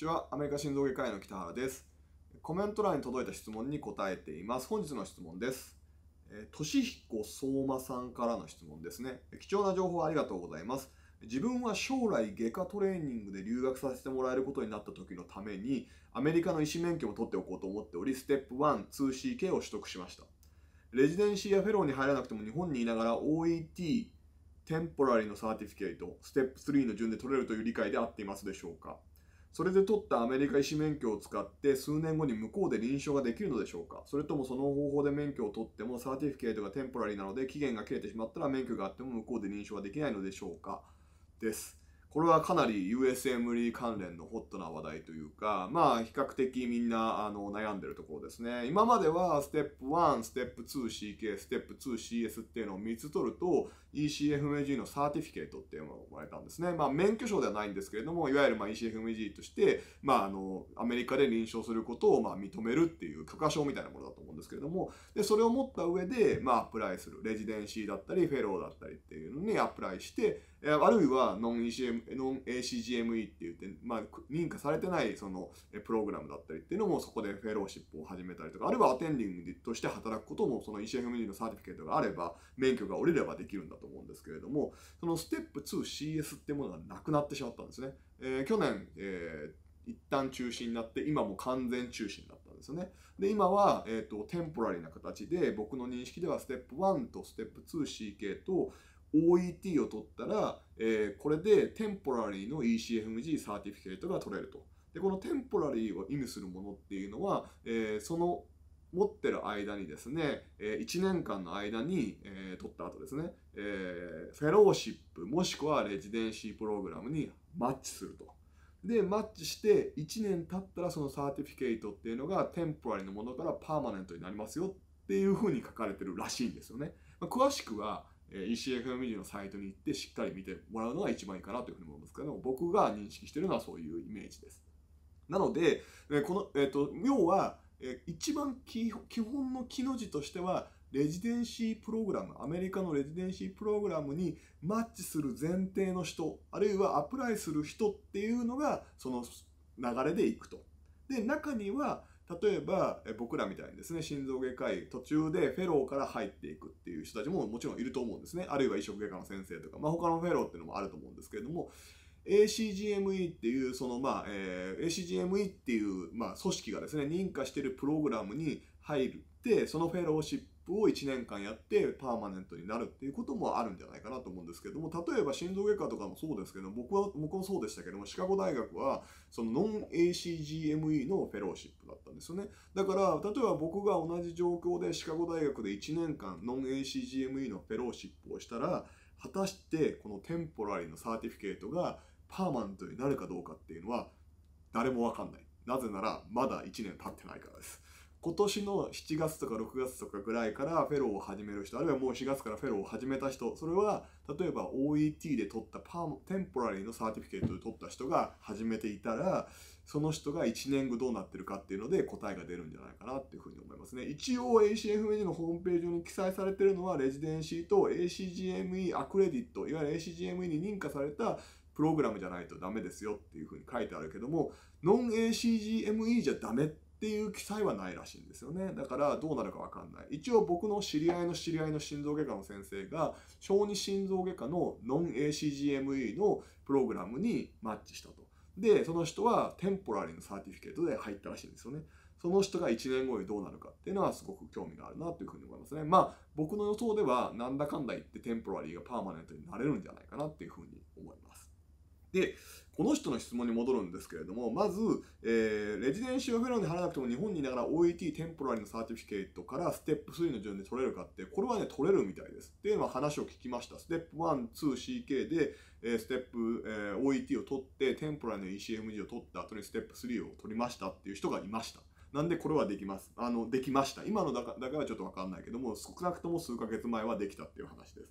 ちは、アメリカ心臓外科医の北原です。コメント欄に届いた質問に答えています。本日の質問です。えー、としひ相馬さんからの質問ですね。貴重な情報ありがとうございます。自分は将来外科トレーニングで留学させてもらえることになった時のためにアメリカの医師免許も取っておこうと思っておりステップ 12CK を取得しましたレジデンシーやフェローに入らなくても日本にいながら OET テンポラリーのサーティフィケートステップ3の順で取れるという理解で合っていますでしょうかそれで取ったアメリカ医師免許を使って数年後に向こうで臨床ができるのでしょうかそれともその方法で免許を取ってもサーティフィケートがテンポラリーなので期限が切れてしまったら免許があっても向こうで臨床はできないのでしょうかです。これはかなり USMLE 関連のホットな話題というか、まあ比較的みんなあの悩んでるところですね。今まではステップ1、ステップ 2CK、ステップ 2CS っていうのを3つ取ると ECFMG のサーティフィケートっていうのまれたんですね。まあ、免許証ではないんですけれども、いわゆるま ECFMG として、まあ、あの、アメリカで臨床することをま認めるっていう許可証みたいなものだと思うんですけれども、で、それを持った上で、まあ、アプライする。レジデンシーだったり、フェローだったりっていうのにアプライして、あるいはノン ECM、ノン ACGME って言って、まあ、認可されてないそのプログラムだったりっていうのもそこでフェローシップを始めたりとか、あるいはアテンディングとして働くこともその ECFMG のサーティフィケートがあれば、免許が下りればできるんだと思うんですけれども、そのステップ 2CS ってものがなくなってしまったんですね。えー、去年、えー、一旦中止になって、今も完全中止になったんですよね。で、今は、えっ、ー、と、テンポラリーな形で、僕の認識ではステップ1とステップ 2CK と、OET を取ったら、えー、これでテンポラリーの ECFMG サーティフィケートが取れると。で、このテンポラリーを意味するものっていうのは、えー、その持ってる間にですね、え1年間の間に、え取った後ですね、えフェローシップもしくはレジデンシープログラムにマッチすると。で、マッチして1年経ったらそのサーティフィケートっていうのがテンポラリのものからパーマネントになりますよっていうふうに書かれてるらしいんですよね。まあ、詳しくは、え ECFMG のサイトに行ってしっかり見てもらうのが一番いいかなというふうに思うんですけど僕が認識してるのはそういうイメージです。なので、この、えっ、と、要は、え一番基本の木の字としてはレジデンシープログラムアメリカのレジデンシープログラムにマッチする前提の人あるいはアプライする人っていうのがその流れでいくと。で中には例えば僕らみたいにですね心臓外科医途中でフェローから入っていくっていう人たちももちろんいると思うんですねあるいは移植外科の先生とか、まあ、他のフェローっていうのもあると思うんですけれども ACGME っていう、そのまあ、えー、ACGME っていう、まあ、組織がですね、認可してるプログラムに入って、そのフェローシップを1年間やってパーマネントになるっていうこともあるんじゃないかなと思うんですけども、例えば心臓外科とかもそうですけど、僕は、僕もそうでしたけども、シカゴ大学は、そのノン ACGME のフェローシップだったんですよね。だから、例えば僕が同じ状況でシカゴ大学で1年間ノン ACGME のフェローシップをしたら、果たしてこのテンポラリーのサーティフィケートがパーマントになるかどうかっていうのは誰もわかんない。なぜならまだ1年経ってないからです。今年の7月とか6月とかぐらいからフェローを始める人、あるいはもう4月からフェローを始めた人、それは、例えば OET で取ったパーテンポラリーのサーティフィケートで取った人が始めていたら、その人が1年後どうなってるかっていうので答えが出るんじゃないかなっていうふうに思いますね。一応 ACFME のホームページ上に記載されてるのは、レジデンシーと ACGME アクレディット、いわゆる ACGME に認可されたプログラムじゃないとダメですよっていうふうに書いてあるけども、ノン ACGME じゃダメってっていう記載はないらしいんですよね。だからどうなるかわかんない。一応僕の知り合いの知り合いの心臓外科の先生が小児心臓外科のノン ACGME のプログラムにマッチしたと。で、その人はテンポラリーのサーティフィケートで入ったらしいんですよね。その人が1年後にどうなるかっていうのはすごく興味があるなというふうに思いますね。まあ僕の予想ではなんだかんだ言ってテンポラリーがパーマネントになれるんじゃないかなっていうふうに思います。で、この人の質問に戻るんですけれども、まず、えー、レジデンシアフェローに払わなくても日本にいながら OET テンポラリのサーティフィケートからステップ3の順で取れるかって、これはね、取れるみたいです。で、まあ話を聞きました。ステップ1、2、CK で、えー、ステップ、えー、OET を取って、テンポラリの ECMG を取った後にステップ3を取りましたっていう人がいました。なんでこれはできます。あの、できました。今のだからちょっとわかんないけども、少なくとも数ヶ月前はできたっていう話です。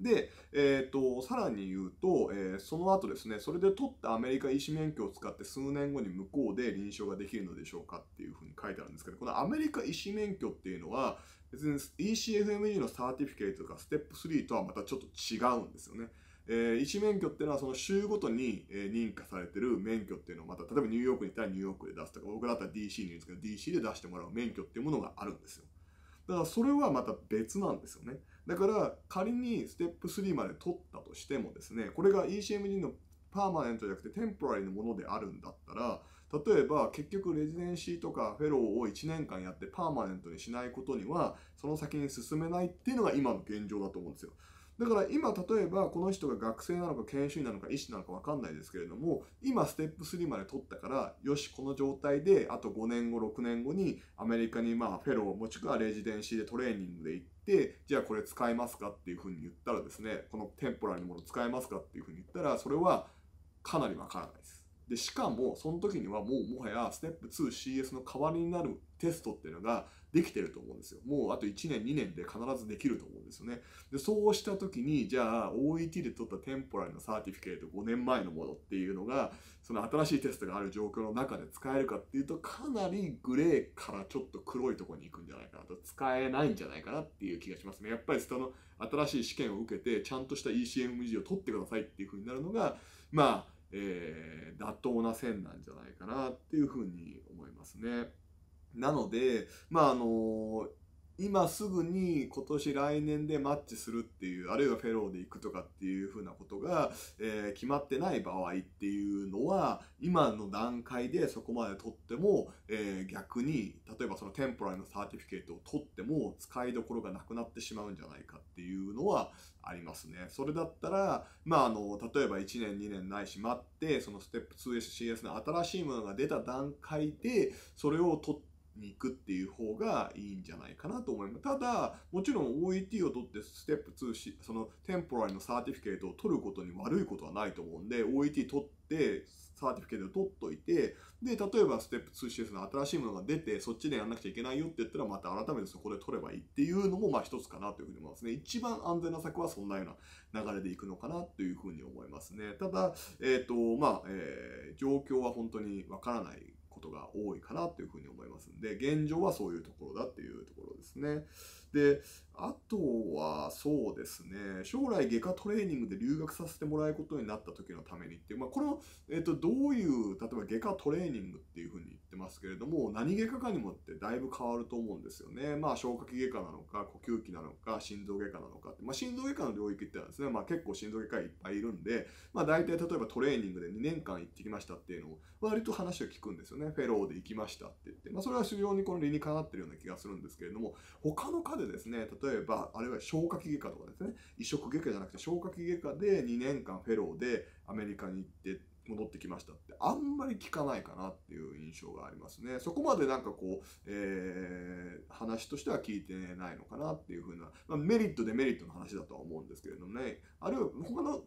で、えっ、ー、と、さらに言うと、えー、その後ですね、それで取ったアメリカ医師免許を使って数年後に向こうで臨床ができるのでしょうかっていうふうに書いてあるんですけど、このアメリカ医師免許っていうのは、別に e c f m e のサーティフィケートとかステップ3とはまたちょっと違うんですよね。えー、医師免許っていうのはその州ごとに、え認可されてる免許っていうのをまた、例えばニューヨークに行ったらニューヨークで出すとか、僕だったら DC にいるんですけど、DC で出してもらう免許っていうものがあるんですよ。だからそれはまた別なんですよね。だから仮にステップ3まで取ったとしてもですね、これが ECMD のパーマネントじゃなくてテンポラリーのものであるんだったら、例えば結局レジデンシーとかフェローを1年間やってパーマネントにしないことには、その先に進めないっていうのが今の現状だと思うんですよ。だから今例えばこの人が学生なのか研修医なのか医師なのか分かんないですけれども今ステップ3まで取ったからよしこの状態であと5年後6年後にアメリカにまあフェローもしくはレジデンシーでトレーニングで行ってじゃあこれ使えますかっていうふうに言ったらですねこのテンポラリーのもの使えますかっていうふうに言ったらそれはかなり分からないです。で、しかも、その時にはもうもはやステップ 2CS の代わりになるテストっていうのができてると思うんですよ。もうあと1年、2年で必ずできると思うんですよね。で、そうした時に、じゃあ OET で取ったテンポラリのサーティフィケート5年前のものっていうのが、その新しいテストがある状況の中で使えるかっていうと、かなりグレーからちょっと黒いとこに行くんじゃないかなと、使えないんじゃないかなっていう気がしますね。やっぱりその新しい試験を受けて、ちゃんとした ECMG を取ってくださいっていう風になるのが、まあ、えー、妥当な線なんじゃないかなっていうふうに思いますね。なので、まああのー今すぐに今年来年でマッチするっていう、あるいはフェローで行くとかっていうふうなことが、えー、決まってない場合っていうのは、今の段階でそこまで取っても、えー、逆に、例えばそのテンポラリのサーティフィケートを取っても使いどころがなくなってしまうんじゃないかっていうのはありますね。それだったら、まあ、あの、例えば1年2年ないし待って、そのステップ 2SCS の新しいものが出た段階で、それを取ってに行くっていう方がいいんじゃないかなと思います。ただ、もちろん OET を取ってステップ2し、そのテンポラリのサーティフィケートを取ることに悪いことはないと思うんで、OET 取って、サーティフィケートを取っといて、で、例えばステップ 2CS の新しいものが出て、そっちでやんなくちゃいけないよって言ったら、また改めてそこで取ればいいっていうのも、まあ一つかなというふうに思いますね。一番安全な策はそんなような流れでいくのかなというふうに思いますね。ただ、えっ、ー、と、まあ、えー、状況は本当にわからないことが多いかなというふうに思いますんで、現状はそういうところだっていうところですね。で、あとは、そうですね、将来外科トレーニングで留学させてもらうことになった時のためにっていう、まあ、これえっ、と、どういう、例えば外科トレーニングっていうふうに言ってますけれども、何外科かにもってだいぶ変わると思うんですよね。まあ、消化器外科なのか、呼吸器なのか、心臓外科なのかって、まあ、心臓外科の領域ってのはですね、まあ、結構心臓外科いっぱいいるんで、まあ、大体例えばトレーニングで2年間行ってきましたっていうのを、割と話を聞くんですよね。フェローで行きましたって言って、まあ、それは非常にこの理にかなってるような気がするんですけれども、他の科でですね、例えば例えば、あれは消化器外科とかですね、移植外科じゃなくて消化器外科で2年間フェローでアメリカに行って、戻ってきましたってあんまり聞かないかなっていう印象がありますね。そこまでなんかこう、えー、話としては聞いてないのかなっていうふうな、まあ、メリットデメリットの話だとは思うんですけれどもね、あるいは他の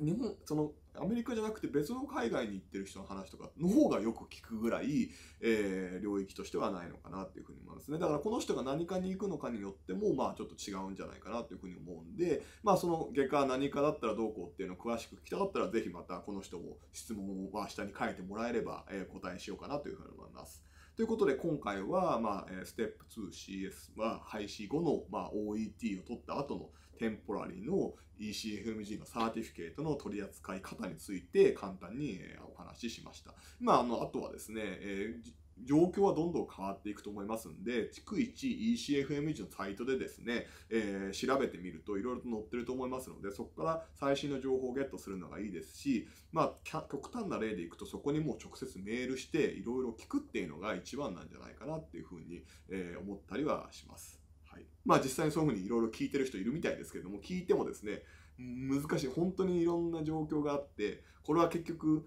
日本、その、アメリカじゃなくて別の海外に行ってる人の話とかの方がよく聞くぐらい、えー、領域としてはないのかなっていうふうに思いますね。だからこの人が何かに行くのかによっても、まあちょっと違うんじゃないかなというふうに思うんで、まあその外科何かだったらどうこうっていうのを詳しく聞きたかったら、ぜひまたこの人も質問を下に書いてもらえれば、えー、答えしようかなというふうに思います。ということで今回は、まあ、ステップ 2CS は廃止後の、まあ、OET を取った後のテンポラリーの ECFMG のサーティフィケートの取り扱い方について簡単にお話ししました。まあ、あの、あとはですね、えー状況はどんどん変わっていくと思いますんで、逐一 ECFMG のサイトでですね、えー、調べてみるといろいろと載ってると思いますので、そこから最新の情報をゲットするのがいいですし、まあ、極端な例でいくとそこにもう直接メールしていろいろ聞くっていうのが一番なんじゃないかなっていうふうに、えー、思ったりはします。はい。まあ実際にそういうふうにいろいろ聞いてる人いるみたいですけども、聞いてもですね、難しい。本当にいろんな状況があって、これは結局、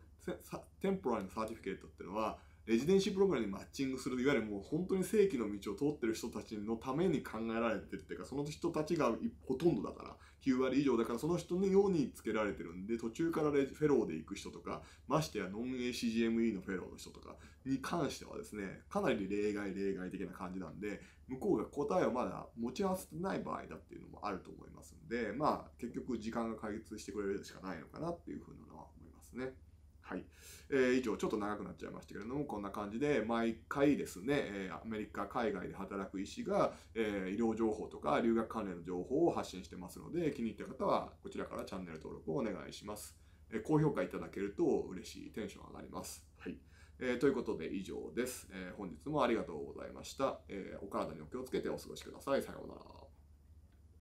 テンポラインのサーティフィケートっていうのは、レジデンシープログラムにマッチングする、いわゆるもう本当に正規の道を通ってる人たちのために考えられてるっていうか、その人たちがほとんどだから、9割以上だからその人のようにつけられてるんで、途中からレフェローで行く人とか、ましてやノン ACGME のフェローの人とかに関してはですね、かなり例外例外的な感じなんで、向こうが答えをまだ持ち合わせてない場合だっていうのもあると思いますんで、まあ結局時間が解決してくれるしかないのかなっていうふうなのは思いますね。はい。えー、以上、ちょっと長くなっちゃいましたけれども、こんな感じで、毎回ですね、えー、アメリカ、海外で働く医師が、えー、医療情報とか留学関連の情報を発信してますので、気に入った方は、こちらからチャンネル登録をお願いします。えー、高評価いただけると嬉しい、テンション上がります。はい。えー、ということで以上です、えー、本日もありがとうございました。えー、お体にお気をつけてお過ごしください。さようなら。